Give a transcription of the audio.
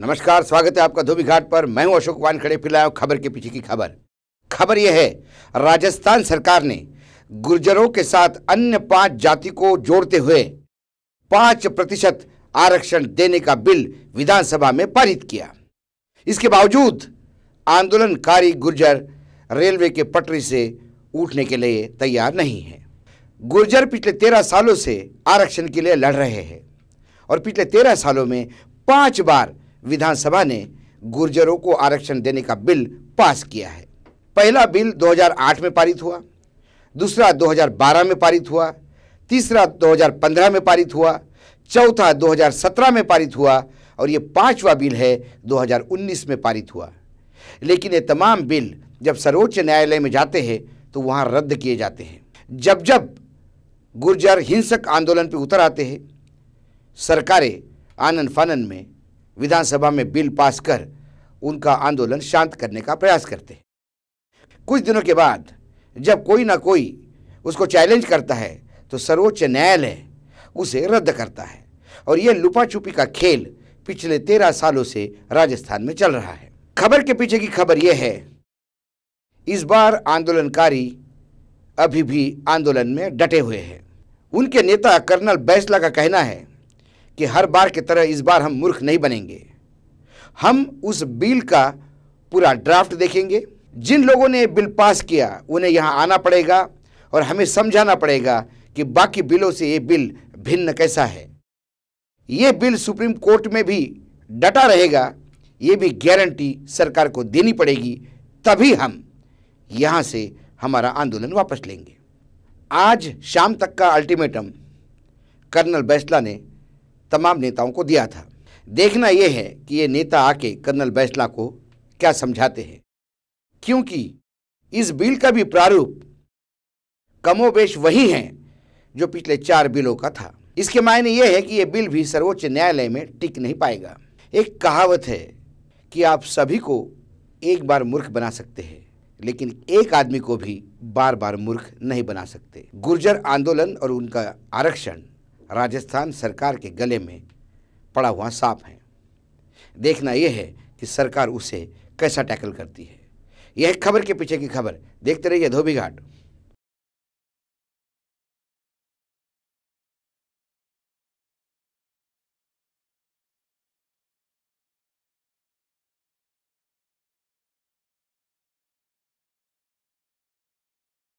नमस्कार स्वागत है आपका धोबी घाट पर मैं हूं अशोक वान खड़े फिर लाया खबर के पीछे की खबर खबर यह है राजस्थान सरकार ने गुर्जरों के साथ अन्य पांच जाति को जोड़ते हुए पांच प्रतिशत आरक्षण देने का बिल विधानसभा में पारित किया इसके बावजूद आंदोलनकारी गुर्जर रेलवे के पटरी से उठने के लिए तैयार नहीं है गुर्जर पिछले तेरह सालों से आरक्षण के लिए लड़ रहे हैं और पिछले तेरह सालों में पांच बार विधानसभा ने गुर्जरों को आरक्षण देने का बिल पास किया है पहला बिल 2008 में पारित हुआ दूसरा 2012 में पारित हुआ तीसरा 2015 में पारित हुआ चौथा 2017 में पारित हुआ और ये पांचवा बिल है 2019 में पारित हुआ लेकिन ये तमाम बिल जब सर्वोच्च न्यायालय में जाते हैं तो वहाँ रद्द किए जाते हैं जब जब गुर्जर हिंसक आंदोलन पर उतर आते हैं सरकारें आनन फानन में विधानसभा में बिल पास कर उनका आंदोलन शांत करने का प्रयास करते कुछ दिनों के बाद जब कोई ना कोई उसको चैलेंज करता है तो सर्वोच्च न्यायालय उसे रद्द करता है और यह लुपा छुपी का खेल पिछले तेरह सालों से राजस्थान में चल रहा है खबर के पीछे की खबर यह है इस बार आंदोलनकारी अभी भी आंदोलन में डटे हुए हैं उनके नेता कर्नल बैसला का कहना है कि हर बार की तरह इस बार हम मूर्ख नहीं बनेंगे हम उस बिल का पूरा ड्राफ्ट देखेंगे जिन लोगों ने बिल पास किया उन्हें यहाँ आना पड़ेगा और हमें समझाना पड़ेगा कि बाकी बिलों से ये बिल भिन्न कैसा है ये बिल सुप्रीम कोर्ट में भी डटा रहेगा ये भी गारंटी सरकार को देनी पड़ेगी तभी हम यहाँ से हमारा आंदोलन वापस लेंगे आज शाम तक का अल्टीमेटम कर्नल बैसला ने तमाम नेताओं को दिया था देखना यह है कि ये नेता आके कर्नल बैसला को क्या समझाते हैं क्योंकि इस बिल का भी प्रारूप कमोबेश वही है जो पिछले चार बिलों का था इसके मायने यह है कि यह बिल भी सर्वोच्च न्यायालय में टिक नहीं पाएगा एक कहावत है कि आप सभी को एक बार मूर्ख बना सकते हैं लेकिन एक आदमी को भी बार बार मूर्ख नहीं बना सकते गुर्जर आंदोलन और उनका आरक्षण राजस्थान सरकार के गले में पड़ा हुआ सांप है देखना यह है कि सरकार उसे कैसा टैकल करती है यह खबर के पीछे की खबर देखते रहिए धोबी घाट